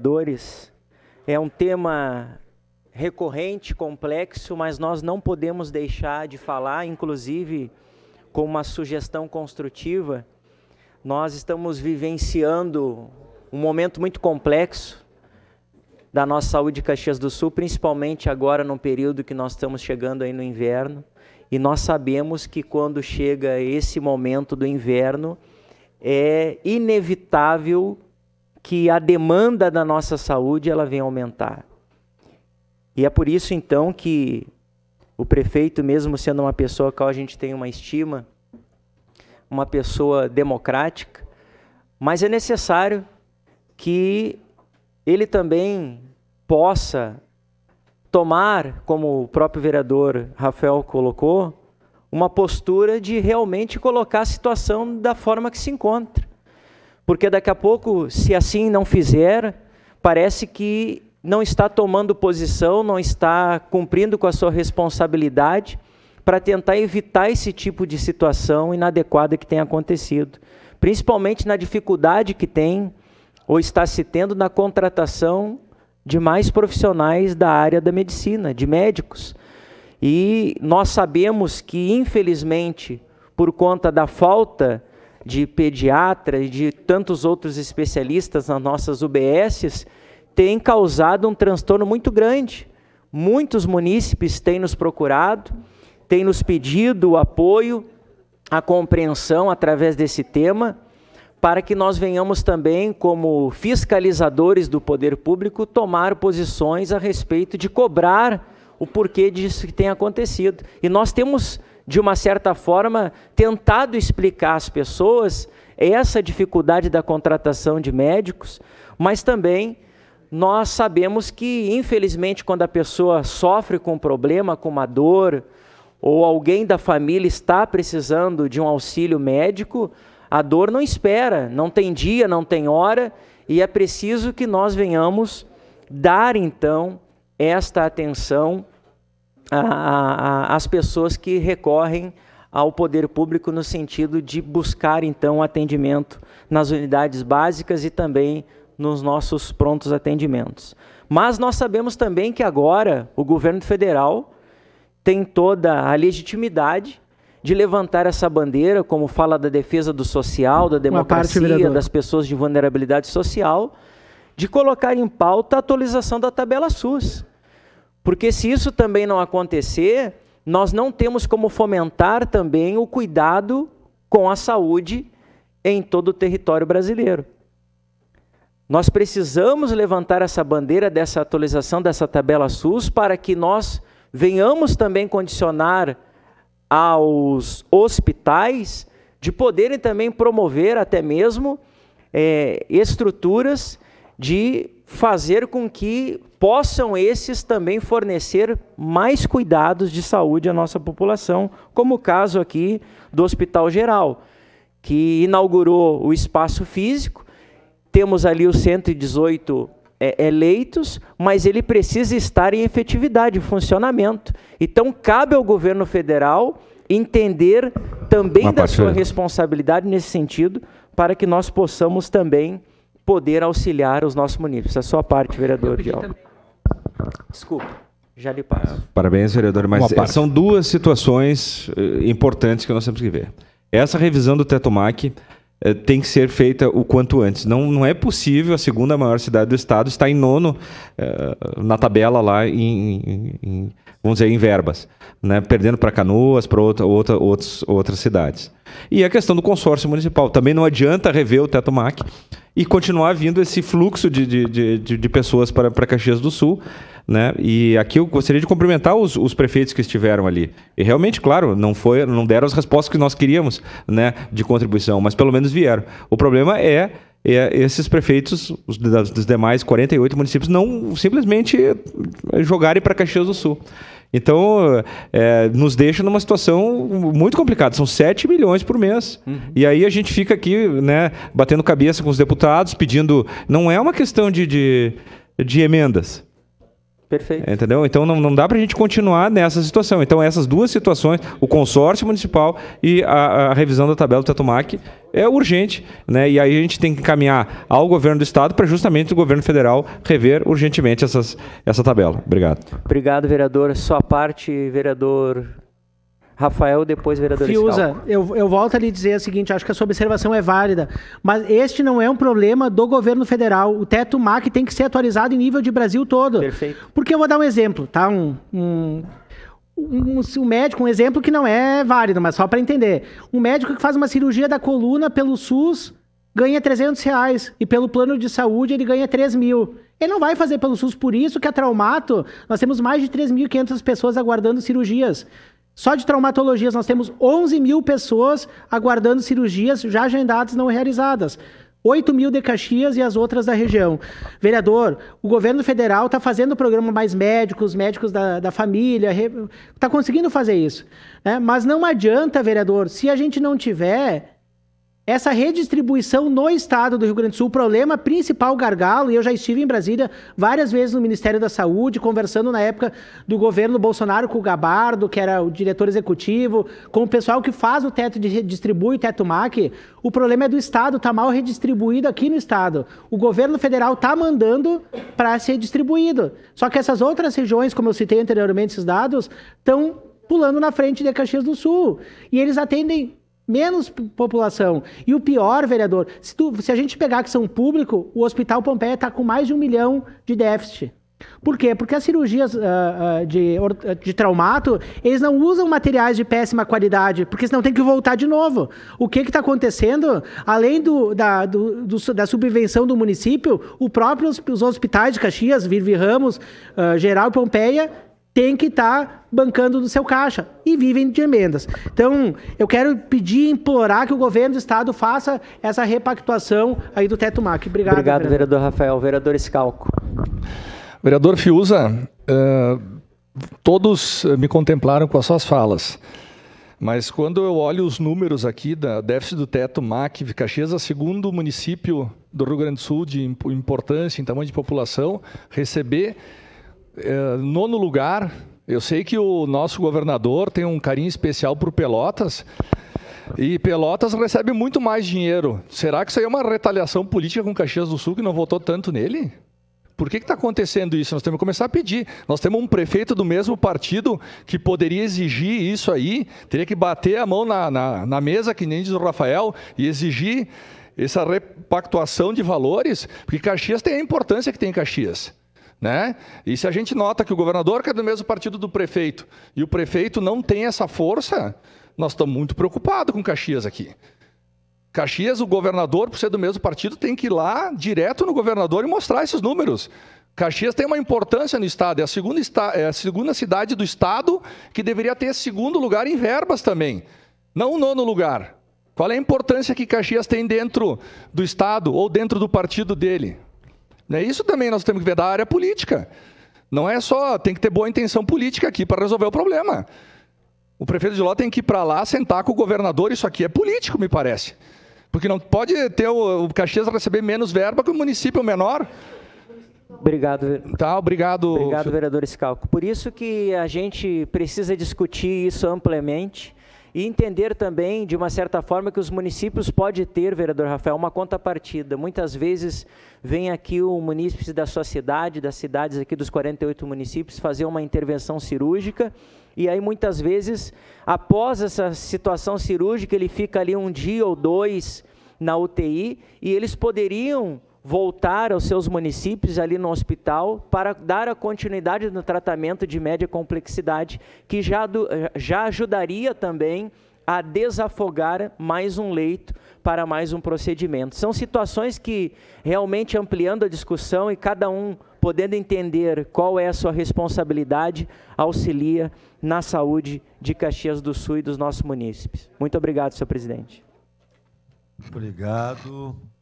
trabalhadores é um tema recorrente, complexo, mas nós não podemos deixar de falar, inclusive com uma sugestão construtiva. Nós estamos vivenciando um momento muito complexo da nossa saúde de Caxias do Sul, principalmente agora no período que nós estamos chegando aí no inverno. E nós sabemos que quando chega esse momento do inverno, é inevitável que a demanda da nossa saúde ela vem aumentar. E é por isso então que o prefeito, mesmo sendo uma pessoa a qual a gente tem uma estima, uma pessoa democrática, mas é necessário que ele também possa tomar, como o próprio vereador Rafael colocou, uma postura de realmente colocar a situação da forma que se encontra. Porque daqui a pouco, se assim não fizer, parece que não está tomando posição, não está cumprindo com a sua responsabilidade para tentar evitar esse tipo de situação inadequada que tem acontecido, principalmente na dificuldade que tem ou está se tendo na contratação de mais profissionais da área da medicina, de médicos. E nós sabemos que, infelizmente, por conta da falta de pediatras, de tantos outros especialistas nas nossas UBSs, tem causado um transtorno muito grande. Muitos munícipes têm nos procurado, têm nos pedido o apoio, a compreensão através desse tema, para que nós venhamos também, como fiscalizadores do poder público, tomar posições a respeito de cobrar o porquê disso que tem acontecido. E nós temos de uma certa forma, tentado explicar às pessoas essa dificuldade da contratação de médicos, mas também nós sabemos que, infelizmente, quando a pessoa sofre com um problema, com uma dor, ou alguém da família está precisando de um auxílio médico, a dor não espera, não tem dia, não tem hora, e é preciso que nós venhamos dar então esta atenção a, a, as pessoas que recorrem ao poder público no sentido de buscar então atendimento nas unidades básicas e também nos nossos prontos atendimentos. Mas nós sabemos também que agora o governo federal tem toda a legitimidade de levantar essa bandeira, como fala da defesa do social, da democracia, parte, das pessoas de vulnerabilidade social, de colocar em pauta a atualização da tabela SUS. Porque se isso também não acontecer, nós não temos como fomentar também o cuidado com a saúde em todo o território brasileiro. Nós precisamos levantar essa bandeira dessa atualização dessa tabela SUS para que nós venhamos também condicionar aos hospitais de poderem também promover até mesmo é, estruturas de fazer com que possam esses também fornecer mais cuidados de saúde à nossa população, como o caso aqui do Hospital Geral, que inaugurou o espaço físico, temos ali os 118 é, eleitos, é, mas ele precisa estar em efetividade, em funcionamento. Então, cabe ao governo federal entender também Uma da parceira. sua responsabilidade nesse sentido, para que nós possamos também poder auxiliar os nossos municípios. É a sua parte, vereador Diogo. Desculpa. Já lhe passo. Parabéns, vereador. Mas é, são duas situações eh, importantes que nós temos que ver. Essa revisão do Tetomac eh, tem que ser feita o quanto antes. Não, não é possível a segunda maior cidade do estado estar em nono eh, na tabela lá em, em, vamos dizer, em verbas, né? perdendo para Canoas, para outra, outra, outras cidades. E a questão do consórcio municipal. Também não adianta rever o Teto MAC, e continuar vindo esse fluxo de, de, de, de pessoas para, para Caxias do Sul. Né? E aqui eu gostaria de cumprimentar os, os, prefeitos que estiveram ali. E realmente, claro, não foi, não deram as respostas que nós queríamos, né, de contribuição, mas pelo menos vieram. O problema é, é esses prefeitos os, dos demais 48 municípios não simplesmente jogarem para Caxias do Sul. Então, é, nos deixa numa situação muito complicada. São 7 milhões por mês. Uhum. E aí a gente fica aqui, né, batendo cabeça com os deputados, pedindo. Não é uma questão de, de, de emendas. Perfeito. Entendeu? Então não, não dá para a gente continuar nessa situação. Então essas duas situações, o consórcio municipal e a, a revisão da tabela do Tetumac, é urgente, né? E aí a gente tem que encaminhar ao governo do estado para justamente o governo federal rever urgentemente essas, essa tabela. Obrigado. Obrigado, vereador. Sua parte, vereador Rafael, depois vereador Fiuza, eu, eu volto a lhe dizer o seguinte, acho que a sua observação é válida, mas este não é um problema do governo federal. O teto MAC tem que ser atualizado em nível de Brasil todo. Perfeito. Porque eu vou dar um exemplo, tá? Um, um, um, um médico, um exemplo que não é válido, mas só para entender. Um médico que faz uma cirurgia da coluna pelo SUS ganha 300 reais e pelo plano de saúde ele ganha 3 mil. Ele não vai fazer pelo SUS, por isso que a é Traumato, nós temos mais de 3.500 pessoas aguardando cirurgias. Só de traumatologias, nós temos 11 mil pessoas aguardando cirurgias já agendadas não realizadas. 8 mil de Caxias e as outras da região. Vereador, o governo federal está fazendo o programa Mais Médicos, médicos da, da família, está conseguindo fazer isso. Né? Mas não adianta, vereador, se a gente não tiver essa redistribuição no estado do Rio Grande do Sul, o problema principal gargalo, e eu já estive em Brasília várias vezes no Ministério da Saúde, conversando na época do governo Bolsonaro com o Gabardo, que era o diretor executivo, com o pessoal que faz o teto de redistribui, o teto MAC, o problema é do estado, está mal redistribuído aqui no estado. O governo federal está mandando para ser distribuído. Só que essas outras regiões, como eu citei anteriormente esses dados, estão pulando na frente de Caxias do Sul. E eles atendem menos população. E o pior, vereador, se, tu, se a gente pegar que são público, o Hospital Pompeia está com mais de um milhão de déficit. Por quê? Porque as cirurgias uh, uh, de, ah, de traumato, eles não usam materiais de péssima qualidade, porque senão tem que voltar de novo. O que está acontecendo? Além do, da, do, do, da subvenção do município, o próprio, os hospitais de Caxias, Virvi Ramos, uh, Geral e Pompeia, tem que estar tá bancando do seu caixa e vivem de emendas. Então, eu quero pedir, implorar que o governo do estado faça essa repactuação aí do teto MAC. Obrigado. Obrigado, vereador, vereador Rafael. Vereador Escalco. Vereador Fiuza, uh, todos eh, me contemplaram com as suas falas. Mas quando eu olho os números aqui da déficit do teto MAC, Caxias é o segundo município do Rio Grande do Sul de importância em tamanho de população, receber é, nono lugar, eu sei que o nosso governador tem um carinho especial por Pelotas. E Pelotas recebe muito mais dinheiro. Será que isso aí é uma retaliação política com Caxias do Sul que não votou tanto nele? Por que está acontecendo isso? Nós temos que começar a pedir. Nós temos um prefeito do mesmo partido que poderia exigir isso aí, teria que bater a mão na, na, na mesa, que nem diz o Rafael, e exigir essa repactuação de valores, porque Caxias tem a importância que tem Caxias. Né? E se a gente nota que o governador que é do mesmo partido do prefeito e o prefeito não tem essa força, nós estamos muito preocupados com Caxias aqui. Caxias, o governador, por ser do mesmo partido, tem que ir lá direto no governador e mostrar esses números. Caxias tem uma importância no estado, é a segunda, é a segunda cidade do estado que deveria ter segundo lugar em verbas também, não o nono lugar. Qual é a importância que Caxias tem dentro do estado ou dentro do partido dele? Né, isso também nós temos que ver da área política. Não é só tem que ter boa intenção política aqui para resolver o problema. O prefeito de Ló tem que ir para lá sentar com o governador. Isso aqui é político, me parece. Porque não pode ter o, o Caxias receber menos verba que o município menor. Obrigado. Tá, obrigado. Obrigado, vereador Escalco. Por isso que a gente precisa discutir isso amplamente e entender também, de uma certa forma, que os municípios podem ter, vereador Rafael, uma contrapartida. Muitas vezes vem aqui o munícipe da sua cidade, das cidades aqui dos 48 municípios, fazer uma intervenção cirúrgica. E aí, muitas vezes, após essa situação cirúrgica, ele fica ali um dia ou dois na UTI e eles poderiam voltar aos seus municípios ali no hospital para dar a continuidade no tratamento de média complexidade, que já, do, já ajudaria também a desafogar mais um leito para mais um procedimento. São situações que realmente ampliando a discussão e cada um podendo entender qual é a sua responsabilidade, auxilia na saúde de Caxias do Sul e dos nossos munícipes. Muito obrigado, senhor presidente. Obrigado.